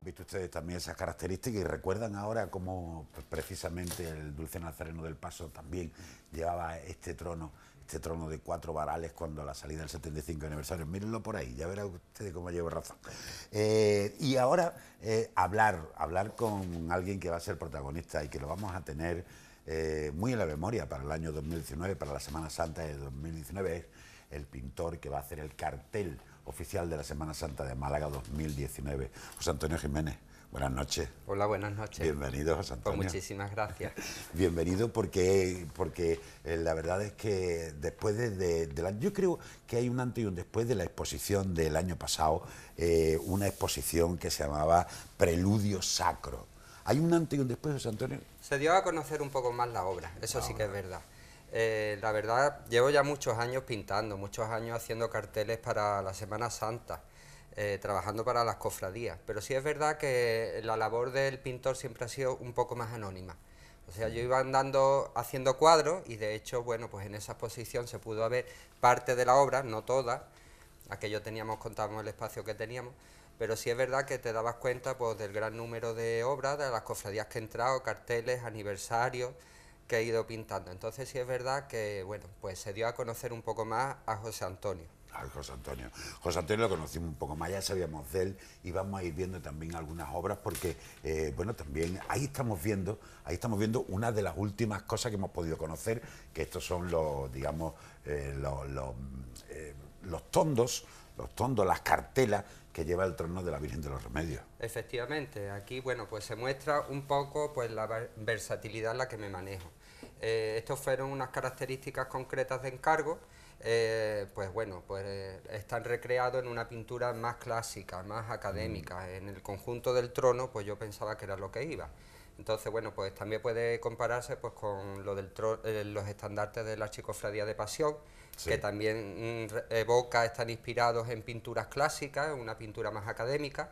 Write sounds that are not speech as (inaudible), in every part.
Visto ustedes también esas características y recuerdan ahora cómo precisamente el Dulce Nazareno del Paso también llevaba este trono este trono de cuatro varales cuando la salida del 75 aniversario. Mírenlo por ahí, ya verán ustedes cómo llevo razón. Eh, y ahora eh, hablar, hablar con alguien que va a ser protagonista y que lo vamos a tener eh, muy en la memoria para el año 2019, para la Semana Santa de 2019, es el pintor que va a hacer el cartel oficial de la Semana Santa de Málaga 2019, José Antonio Jiménez. Buenas noches. Hola, buenas noches. Bienvenido, José pues Antonio. muchísimas gracias. (laughs) Bienvenido porque, porque eh, la verdad es que después de, Yo creo que hay un antes y un después de la exposición del año pasado, eh, una exposición que se llamaba Preludio Sacro hay un antes y un después de San Antonio. Se dio a conocer un poco más la obra, eso sí ah, que es verdad. Eh, la verdad, llevo ya muchos años pintando, muchos años haciendo carteles para la Semana Santa, eh, trabajando para las cofradías, pero sí es verdad que la labor del pintor siempre ha sido un poco más anónima. O sea, yo mm. iba andando haciendo cuadros y de hecho, bueno, pues en esa exposición se pudo ver parte de la obra, no toda, aquello teníamos, contábamos el espacio que teníamos, pero sí es verdad que te dabas cuenta pues, del gran número de obras, de las cofradías que he entrado, carteles, aniversarios que he ido pintando. Entonces sí es verdad que bueno, pues se dio a conocer un poco más a José Antonio. A José Antonio. José Antonio lo conocimos un poco más, ya sabíamos de él y vamos a ir viendo también algunas obras porque, eh, bueno, también ahí estamos viendo, ahí estamos viendo una de las últimas cosas que hemos podido conocer, que estos son los, digamos, eh, los, los eh, tondos los tondos, las cartelas que lleva el trono de la Virgen de los Remedios. Efectivamente, aquí bueno, pues se muestra un poco pues, la versatilidad en la que me manejo. Eh, ...estos fueron unas características concretas de encargo, eh, pues bueno, pues eh, están recreados en una pintura más clásica, más académica. Mm. En el conjunto del trono, pues yo pensaba que era lo que iba. Entonces, bueno, pues también puede compararse pues, con lo del los estandartes de la Chicofradía de Pasión, que también mm, evoca, están inspirados en pinturas clásicas, en una pintura más académica.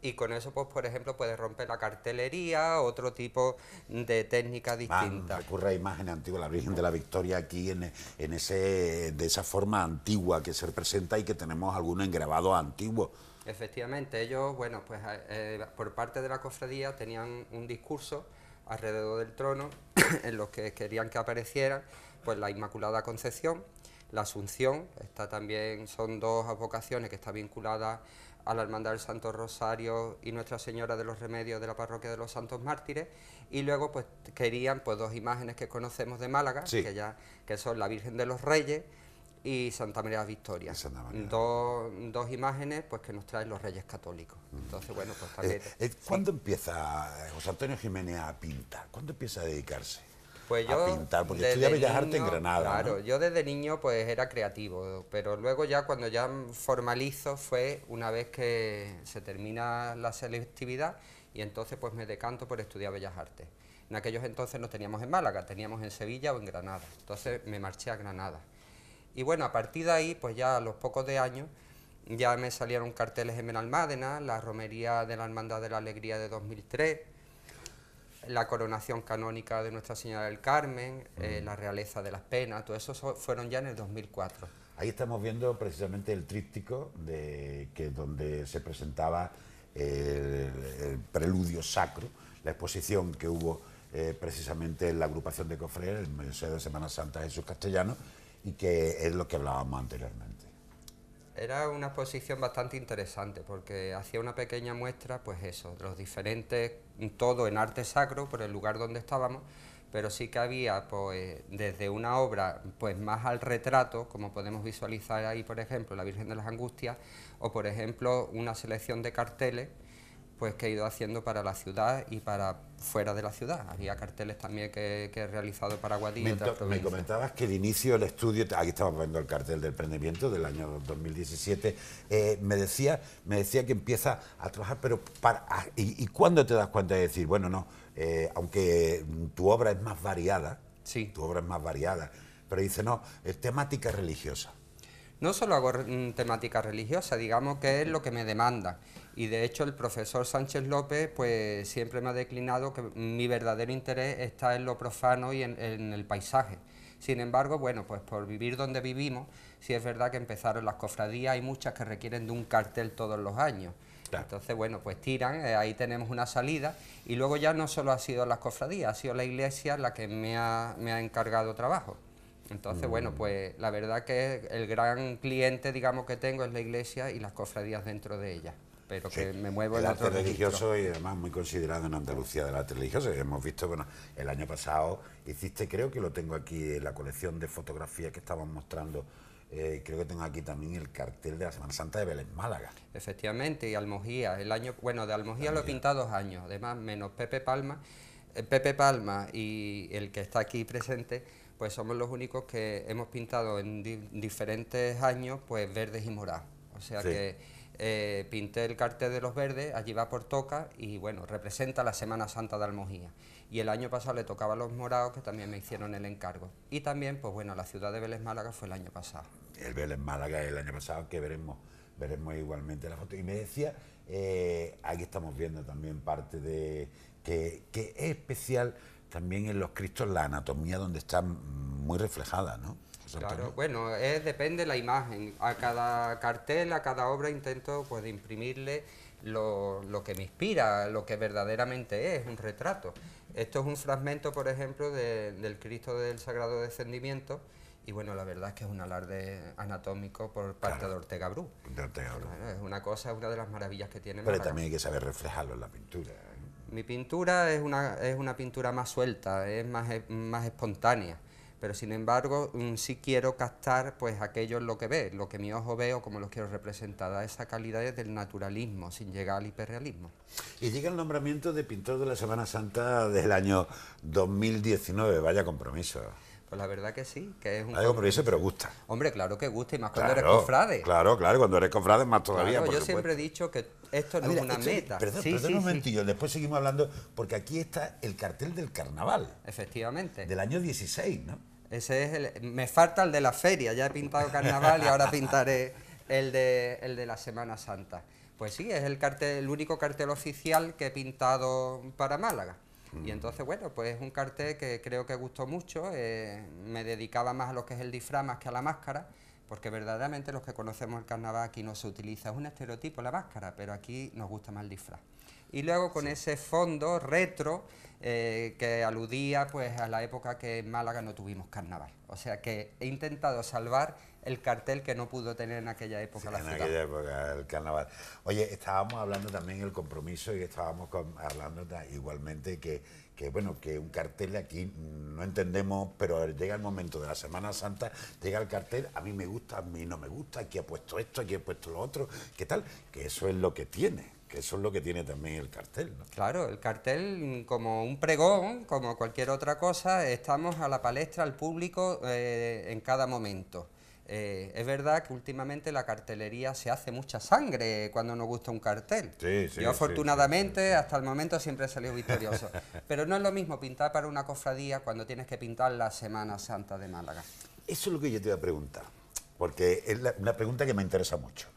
Y con eso, pues, por ejemplo, puede romper la cartelería, otro tipo de técnica distinta. recurre a imagen antigua, la Virgen de la Victoria aquí en, ese, de esa forma antigua que se representa y que tenemos algunos engrabados antiguos. Efectivamente, ellos, bueno, pues eh, por parte de la cofradía tenían un discurso alrededor del trono (coughs) en los que querían que apareciera pues la Inmaculada Concepción, la Asunción, está también, son dos advocaciones que están vinculadas a la Hermandad del Santo Rosario y Nuestra Señora de los Remedios de la Parroquia de los Santos Mártires y luego pues querían pues, dos imágenes que conocemos de Málaga, que ya que son la Virgen de los Reyes y Santa María Victoria. dos imágenes pues que nos traen los Reyes Católicos. Mm. Entonces, bueno, pues eh, eh, ¿Cuándo empieza eh, José Antonio Jiménez a pintar? ¿Cuándo empieza a dedicarse? Pues yo, a pintar, porque estudia Bellas Artes en Granada. Claro, yo desde niño pues era creativo, pero luego ya cuando ya formalizo fue una vez que se termina la selectividad y entonces pues me decanto por estudiar Bellas Artes. En aquellos entonces no teníamos en Málaga, teníamos en Sevilla o en Granada, entonces me marché a Granada. Y bueno, a partir de ahí, pues ya a los pocos de años, ya me salieron carteles en Benalmádena, la Romería de la Hermandad de la Alegría de 2003, la coronación canónica de Nuestra Señora del Carmen, eh, la realeza de las penas, todo eso fueron ya en el 2004. Ahí estamos viendo precisamente el tríptico de que donde se presentaba eh, el, preludio sacro, la exposición que hubo eh, precisamente en la agrupación de en el Museo de Semana Santa de Jesús Castellano, y que es lo que hablábamos anteriormente era una exposición bastante interesante porque hacía una pequeña muestra, pues eso, los diferentes, todo en arte sacro por el lugar donde estábamos, pero sí que había pues desde una obra pues más al retrato, como podemos visualizar ahí por ejemplo la Virgen de las Angustias, o por ejemplo una selección de carteles pues que he ido haciendo para la ciudad y para fuera de la ciudad. Había carteles también que, he realizado para Guadix. Me, me comentabas que el inicio del estudio, aquí estamos viendo el cartel del emprendimiento del año 2017, eh, me, decía, me decía que empieza a trabajar, pero ah, y, cuándo te das cuenta de decir, bueno, no, eh, aunque tu obra es más variada, tu obra es más variada, pero dice, no, es temática religiosa. No solo hago mm, temática religiosa, digamos que es lo que me demanda. Y de hecho el profesor Sánchez López pues siempre me ha declinado que mi verdadero interés está en lo profano y en, el paisaje. Sin embargo, bueno, pues por vivir donde vivimos, sí es verdad que empezaron las cofradías, hay muchas que requieren de un cartel todos los años. Entonces, bueno, pues tiran, eh, ahí tenemos una salida y luego ya no solo ha sido las cofradías, ha sido la iglesia la que me ha, encargado trabajo. Entonces, mm. bueno, pues la verdad que el gran cliente, digamos, que tengo es la iglesia y las cofradías dentro de ella pero que me muevo el arte religioso y además muy considerado en Andalucía del arte religioso. Hemos visto, bueno, el año pasado hiciste, creo que lo tengo aquí en la colección de fotografías que estaban mostrando. Eh, creo que tengo aquí también el cartel de la Semana Santa de Belén Málaga. Efectivamente, y Almojía, el año, bueno, de Almojía, lo he pintado dos años, además menos Pepe Palma. Eh, Pepe Palma y el que está aquí presente, pues somos los únicos que hemos pintado en diferentes años, pues verdes y morados. O sea que eh, pinté el cartel de los verdes, allí va por toca y bueno, representa la Semana Santa de Almojía. Y el año pasado le tocaba a los morados que también me hicieron el encargo. Y también, pues bueno, la ciudad de Vélez Málaga fue el año pasado. El Vélez Málaga el año pasado que veremos, veremos igualmente la foto. Y me decía, eh, aquí estamos viendo también parte de que, que es especial también en los Cristos la anatomía donde está muy reflejada, ¿no? Claro, bueno, es, depende la imagen. A cada cartel, a cada obra intento pues, imprimirle lo, que me inspira, lo que verdaderamente es, un retrato. Esto es un fragmento, por ejemplo, del Cristo del Sagrado Descendimiento, y bueno, la verdad es que es un alarde anatómico por parte de Ortega Bru. es una cosa, una de las maravillas que tiene. Pero también hay que saber reflejarlo en la pintura. ¿eh? Mi pintura es una, es una pintura más suelta, es más, más espontánea pero sin embargo mm, sí quiero captar pues aquello en lo que ve, lo que mi ojo veo, como los quiero representar, a esa calidad del naturalismo, sin llegar al hiperrealismo. Y llega el nombramiento de pintor de la Semana Santa del año 2019, vaya compromiso. Pues la verdad que sí, que es un... Algo eso, pero gusta. Hombre, claro que gusta, y más cuando eres cofrade. Claro, claro, cuando eres cofrade más todavía, Yo siempre he dicho que esto no ah, es una meta. Perdón, sí, perdón sí, un momentillo, después seguimos hablando, porque aquí está el cartel del carnaval. Efectivamente. Del año 16, ¿no? Ese es el... Me falta el de la feria, ya he pintado carnaval y ahora pintaré el de, el de la Semana Santa. Pues sí, es el, cartel, el único cartel oficial que he pintado para Málaga. Y entonces, bueno, pues es un cartel que creo que gustó mucho, eh, me dedicaba más a lo que es el disfraz más que a la máscara, porque verdaderamente los que conocemos el carnaval aquí no se utiliza, es un estereotipo la máscara, pero aquí nos gusta más el disfraz y luego con ese fondo retro eh, que aludía pues a la época que en Málaga no tuvimos carnaval. O sea que he intentado salvar el cartel que no pudo tener en aquella época sí, la en aquella época el carnaval. Oye, estábamos hablando también el compromiso y estábamos hablando igualmente que, que, bueno, que un cartel aquí no entendemos, pero llega el momento de la Semana Santa, llega el cartel, a mí me gusta, a mí no me gusta, aquí ha puesto esto, aquí ha puesto lo otro, ¿qué tal? Que eso es lo que tiene que eso es lo que tiene también el cartel. Claro, el cartel como un pregón, como cualquier otra cosa, estamos a la palestra, al público eh, en cada momento. Eh, es verdad que últimamente la cartelería se hace mucha sangre cuando nos gusta un cartel. Yo afortunadamente hasta el momento siempre he salido victorioso. (laughs) Pero no es lo mismo pintar para una cofradía cuando tienes que pintar la Semana Santa de Málaga. Eso es lo que yo te iba a preguntar, porque es una pregunta que me interesa mucho.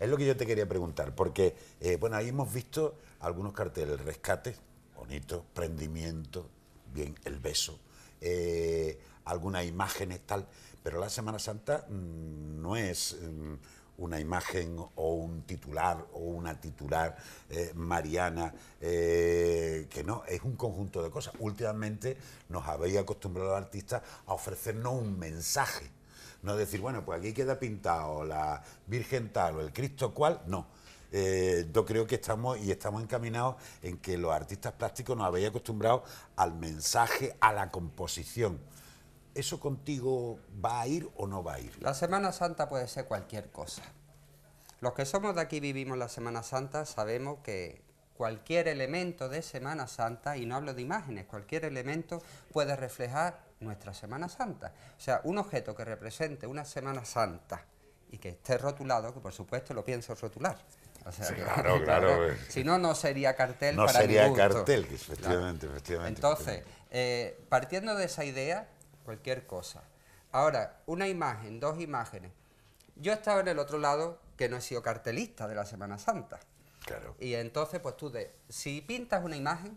Es lo que yo te quería preguntar, porque, eh, bueno, ahí hemos visto algunos carteles, rescate, bonito, prendimiento, bien, el beso, eh, algunas imágenes, tal, pero la Semana Santa mm, no es... Mm, una imagen o un titular o una titular eh, mariana, que no, es un conjunto de cosas. Últimamente nos habéis acostumbrado artistas a ofrecernos un mensaje no decir, bueno, pues aquí queda pintado la Virgen tal o el Cristo cual, no. Eh, yo creo que estamos y estamos encaminados en que los artistas plásticos nos habéis acostumbrado al mensaje, a la composición. ¿Eso contigo va a ir o no va a ir? La Semana Santa puede ser cualquier cosa. Los que somos de aquí vivimos la Semana Santa sabemos que cualquier elemento de Semana Santa, y no hablo de imágenes, cualquier elemento puede reflejar nuestra Semana Santa. O sea, un objeto que represente una Semana Santa y que esté rotulado, que por supuesto lo pienso rotular. O sea, (laughs) claro, claro. Pues. Si no, no sería cartel no para sería cartel, efectivamente, efectivamente. Entonces, eh, partiendo de esa idea, cualquier cosa. Ahora, una imagen, dos imágenes. Yo estaba en el otro lado que no he sido cartelista de la Semana Santa. Claro. Y entonces, pues tú, de, si pintas una imagen,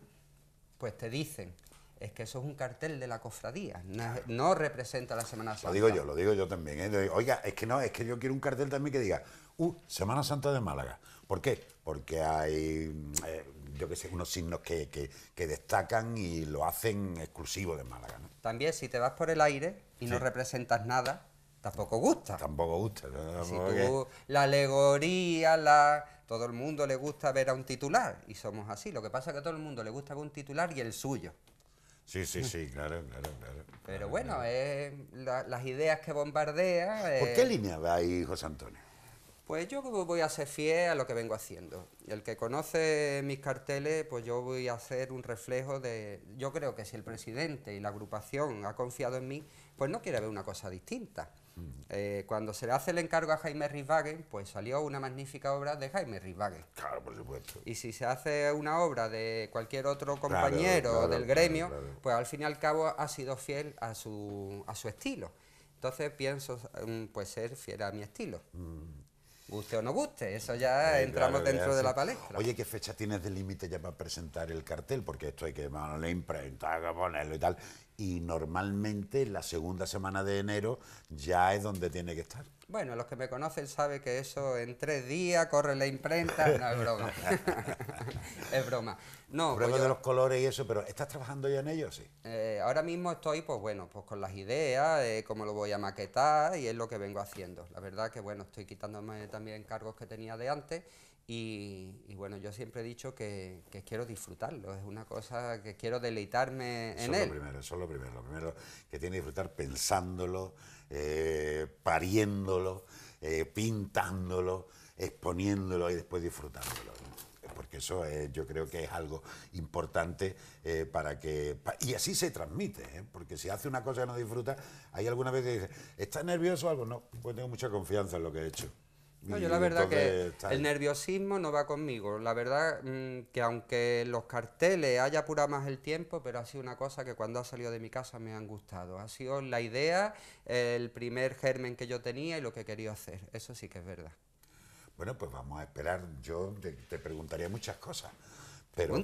pues te dicen, es que eso es un cartel de la cofradía, no, representa la Semana Santa. Lo digo yo, lo digo yo también. ¿eh? Oiga, es que no, es que yo quiero un cartel también que diga, uh, Semana Santa de Málaga. ¿Por qué? Porque hay, eh, yo qué sé, unos signos que, destacan y lo hacen exclusivo de Málaga. También si te vas por el aire y no representas nada, tampoco gusta. Tampoco gusta. la alegoría, la... Todo el mundo le gusta ver a un titular y somos así. Lo que pasa es que a todo el mundo le gusta ver un titular y el suyo. Sí, sí, sí, claro, claro, claro. Pero bueno, las ideas que bombardea. ¿Por qué eh, línea va ahí José Antonio? Pues yo voy a ser fiel a lo que vengo haciendo. El que conoce mis carteles, pues yo voy a hacer un reflejo de... Yo creo que si el presidente y la agrupación ha confiado en mí, pues no quiere ver una cosa distinta. Mm. Eh, cuando se le hace el encargo a Jaime rivagen pues salió una magnífica obra de Jaime Rivagen. Claro, por supuesto. Y si se hace una obra de cualquier otro compañero del gremio, pues al fin y al cabo ha sido fiel a su, a su estilo. Entonces pienso mm, pues ser fiel a mi estilo. Mm guste o no guste, eso ya entramos dentro de la palestra. Oye, ¿qué fecha tienes de límite ya para presentar el cartel? Porque esto hay que la imprenta, hay que ponerlo y tal y normalmente la segunda semana de enero ya es donde tiene que estar. Bueno, los que me conocen saben que eso en tres días corre la imprenta, no es broma. (laughs) es broma. No, pues de los colores y eso, pero ¿estás trabajando ya en ello? Sí. Eh, ahora mismo estoy, pues bueno, pues con las ideas, eh, cómo lo voy a maquetar y es lo que vengo haciendo. La verdad que bueno, estoy quitándome también cargos que tenía de antes y, bueno, yo siempre he dicho que, quiero disfrutarlo, es una cosa que quiero deleitarme en eso él. Lo primero, eso es lo primero, lo primero que tiene que disfrutar pensándolo, eh, pariéndolo, eh, pintándolo, exponiéndolo y después disfrutándolo. Porque eso yo creo que es algo importante eh, para que... y así se transmite, porque si hace una cosa que no disfruta, hay alguna vez que dice, ¿estás nervioso o algo? No, pues tengo mucha confianza en lo que he hecho yo la verdad que el nerviosismo no va conmigo. La verdad mm, que aunque los carteles haya apurado más el tiempo, pero ha sido una cosa que cuando ha salido de mi casa me han gustado. Ha sido la idea, el primer germen que yo tenía y lo que quería hacer. Eso sí que es verdad. Bueno, pues vamos a esperar. Yo te preguntaría muchas cosas. Pero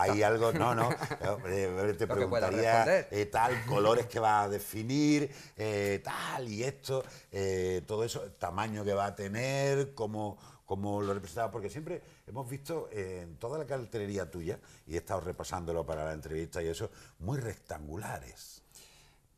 hay algo, no, no, (laughs) te preguntaría eh, tal, colores que va a definir, eh, tal y esto, eh, todo eso, tamaño que va a tener, cómo, lo representaba, porque siempre hemos visto en toda la cartelería tuya, y he estado repasándolo para la entrevista y eso, muy rectangulares.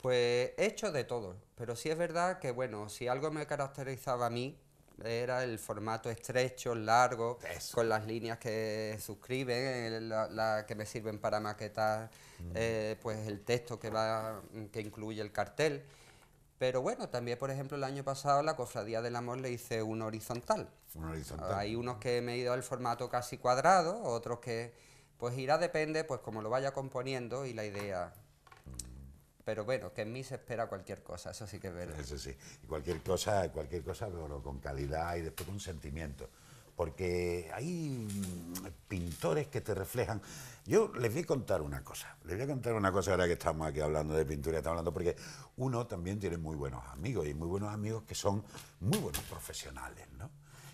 Pues he hecho de todo, pero sí es verdad que, bueno, si algo me caracterizaba a mí, era el formato estrecho, largo, con las líneas que suscriben, eh, la, que me sirven para maquetar mm. eh, pues el texto que, va, que incluye el cartel. Pero bueno, también por ejemplo el año pasado la Cofradía del Amor le hice un horizontal. Hay unos que he medido al formato casi cuadrado, otros que pues irá depende, pues como lo vaya componiendo y la idea pero bueno, que en mí se espera cualquier cosa, eso sí que es verdad. Eso sí, cualquier cosa, cualquier cosa, pero con calidad y después con sentimiento. Porque hay mm, pintores que te reflejan. Yo les voy a contar una cosa, les voy a contar una cosa ahora que estamos aquí hablando de pintura, estamos hablando porque uno también tiene muy buenos amigos y muy buenos amigos que son muy buenos profesionales, ¿no?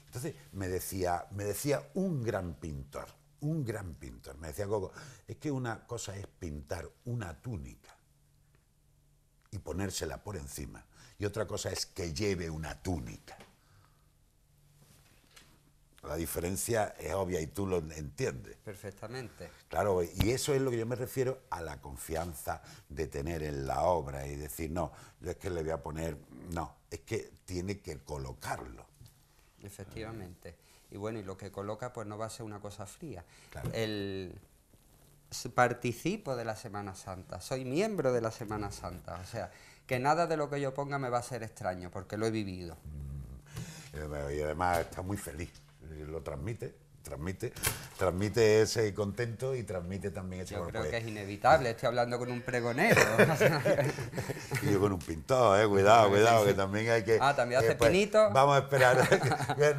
Entonces me decía, me decía un gran pintor, un gran pintor, me decía Coco, es que una cosa es pintar una túnica y ponérsela por encima. Y otra cosa es que lleve una túnica. La diferencia es obvia y tú lo entiendes. Perfectamente. Claro, y eso es lo que yo me refiero a la confianza de tener en la obra y decir, no, yo es que le voy a poner, no, es que tiene que colocarlo. Efectivamente. Y bueno, y lo que coloca pues no va a ser una cosa fría. El, participo de la Semana Santa, soy miembro de la Semana Santa, o sea, que nada de lo que yo ponga me va a ser extraño, porque lo he vivido. Mm, y además está muy feliz, lo transmite transmite, transmite ese contento y transmite también ese Yo creo que es inevitable, estoy hablando con un pregonero. (laughs) y yo con un pintor, eh, cuidado, cuidado, que también hay que. Ah, también hace pues, Vamos a esperar.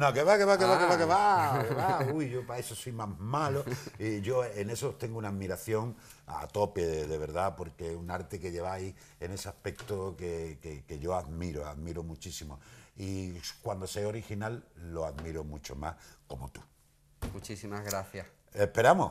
(laughs) no, que va, que va, que va, que ah. va, que va, Uy, yo para eso soy más malo. Y yo en eso tengo una admiración a tope, de, verdad, porque es un arte que lleváis en ese aspecto que, que yo admiro, admiro muchísimo. Y cuando sea original, lo admiro mucho más, como tú. Muchísimas gracias. Esperamos.